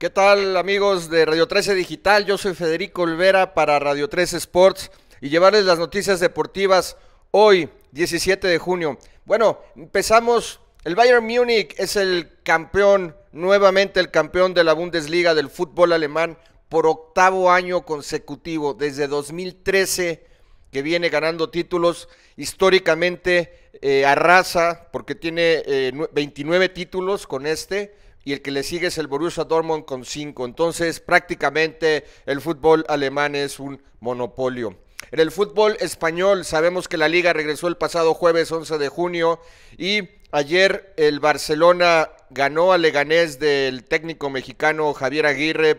¿Qué tal amigos de Radio 13 Digital? Yo soy Federico Olvera para Radio 13 Sports y llevarles las noticias deportivas hoy, 17 de junio. Bueno, empezamos. El Bayern Múnich es el campeón, nuevamente el campeón de la Bundesliga del fútbol alemán por octavo año consecutivo, desde 2013 que viene ganando títulos, históricamente eh, arrasa porque tiene 29 eh, títulos con este y el que le sigue es el Borussia Dortmund con 5. Entonces, prácticamente el fútbol alemán es un monopolio. En el fútbol español sabemos que la liga regresó el pasado jueves 11 de junio y ayer el Barcelona ganó al Leganés del técnico mexicano Javier Aguirre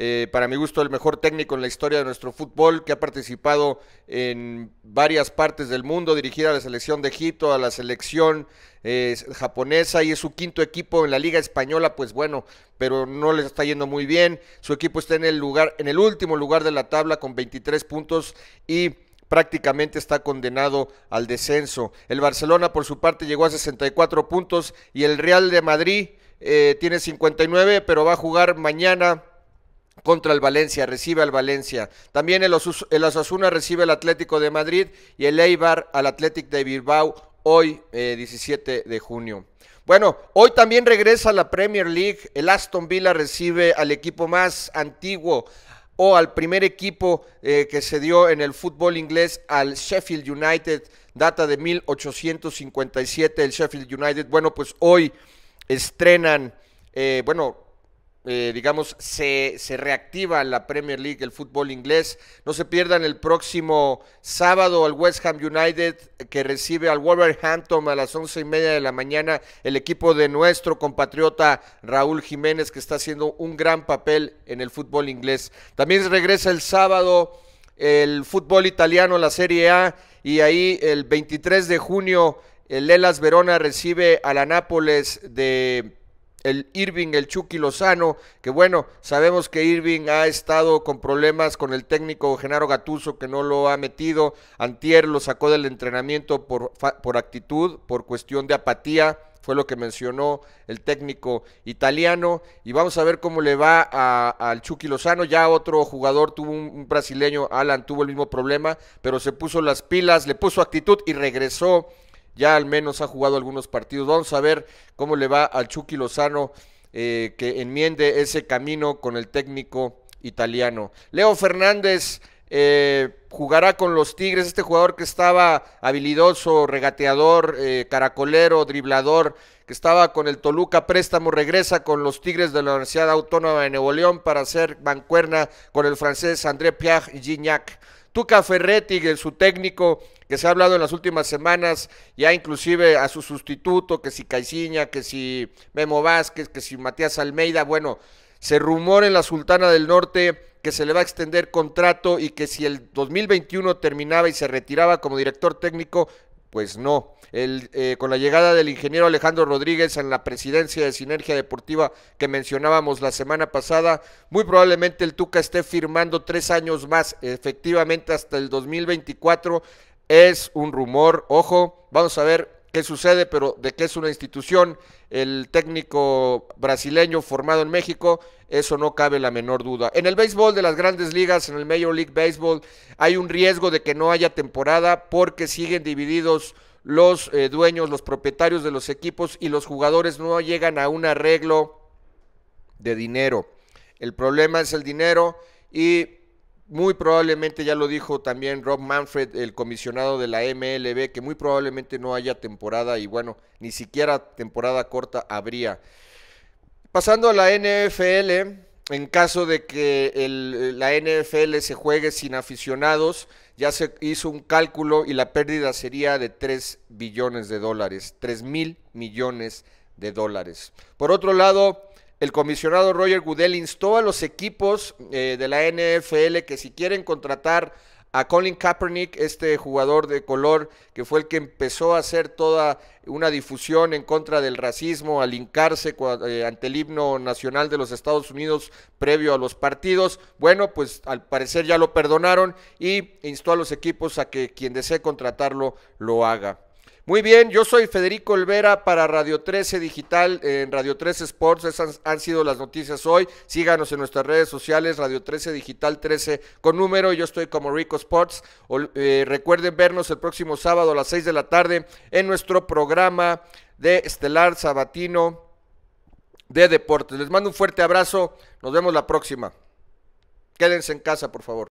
eh, para mi gusto, el mejor técnico en la historia de nuestro fútbol, que ha participado en varias partes del mundo, dirigida a la selección de Egipto, a la selección eh, japonesa y es su quinto equipo en la Liga Española, pues bueno, pero no les está yendo muy bien. Su equipo está en el lugar, en el último lugar de la tabla con 23 puntos y prácticamente está condenado al descenso. El Barcelona, por su parte, llegó a 64 puntos y el Real de Madrid eh, tiene 59, pero va a jugar mañana contra el Valencia, recibe al Valencia. También el, Osus el recibe al Atlético de Madrid y el Eibar al Atlético de Bilbao hoy, 17 eh, de junio. Bueno, hoy también regresa la Premier League. El Aston Villa recibe al equipo más antiguo o al primer equipo eh, que se dio en el fútbol inglés, al Sheffield United, data de 1857. El Sheffield United, bueno, pues hoy estrenan, eh, bueno, eh, digamos, se, se, reactiva la Premier League, el fútbol inglés. No se pierdan el próximo sábado al West Ham United que recibe al Wolverhampton a las once y media de la mañana. El equipo de nuestro compatriota Raúl Jiménez que está haciendo un gran papel en el fútbol inglés. También regresa el sábado el fútbol italiano, la Serie A, y ahí el 23 de junio el Elas Verona recibe a la Nápoles de el Irving, el Chucky Lozano, que bueno, sabemos que Irving ha estado con problemas con el técnico Genaro Gatuso, que no lo ha metido, Antier lo sacó del entrenamiento por, por actitud, por cuestión de apatía, fue lo que mencionó el técnico italiano. Y vamos a ver cómo le va al Chucky Lozano. Ya otro jugador tuvo un, brasileño, Alan, tuvo el mismo problema, pero se puso las pilas, le puso actitud y regresó ya al menos ha jugado algunos partidos. Vamos a ver cómo le va al Chucky Lozano eh, que enmiende ese camino con el técnico italiano. Leo Fernández eh, jugará con los Tigres, este jugador que estaba habilidoso, regateador, eh, caracolero, driblador, que estaba con el Toluca préstamo, regresa con los Tigres de la Universidad Autónoma de Nuevo León para hacer bancuerna con el francés André Pierre Gignac. Tuca Ferretti, su técnico, que se ha hablado en las últimas semanas, ya inclusive a su sustituto, que si Caiciña, que si Memo Vázquez, que si Matías Almeida, bueno, se rumora en la Sultana del Norte que se le va a extender contrato y que si el 2021 terminaba y se retiraba como director técnico, pues no. El, eh, con la llegada del ingeniero Alejandro Rodríguez en la presidencia de Sinergia Deportiva que mencionábamos la semana pasada, muy probablemente el Tuca esté firmando tres años más, efectivamente hasta el 2024, es un rumor, ojo, vamos a ver qué sucede, pero de qué es una institución, el técnico brasileño formado en México, eso no cabe la menor duda. En el béisbol de las grandes ligas, en el Major League Baseball, hay un riesgo de que no haya temporada porque siguen divididos los eh, dueños, los propietarios de los equipos y los jugadores no llegan a un arreglo de dinero. El problema es el dinero y muy probablemente, ya lo dijo también Rob Manfred, el comisionado de la MLB, que muy probablemente no haya temporada y bueno, ni siquiera temporada corta habría. Pasando a la NFL, en caso de que la NFL se juegue sin aficionados, ya se hizo un cálculo y la pérdida sería de 3 billones de dólares, 3 mil millones de dólares. Por otro lado, el comisionado Roger Goodell instó a los equipos eh, de la NFL que si quieren contratar a Colin Kaepernick, este jugador de color que fue el que empezó a hacer toda una difusión en contra del racismo, al hincarse eh, ante el himno nacional de los Estados Unidos previo a los partidos. Bueno, pues al parecer ya lo perdonaron y instó a los equipos a que quien desee contratarlo lo haga. Muy bien, yo soy Federico Olvera para Radio 13 Digital, en Radio 13 Sports, esas han sido las noticias hoy. Síganos en nuestras redes sociales, Radio 13 Digital 13 con número, yo estoy como Rico Sports. Eh, recuerden vernos el próximo sábado a las 6 de la tarde en nuestro programa de Estelar Sabatino de Deportes. Les mando un fuerte abrazo, nos vemos la próxima. Quédense en casa, por favor.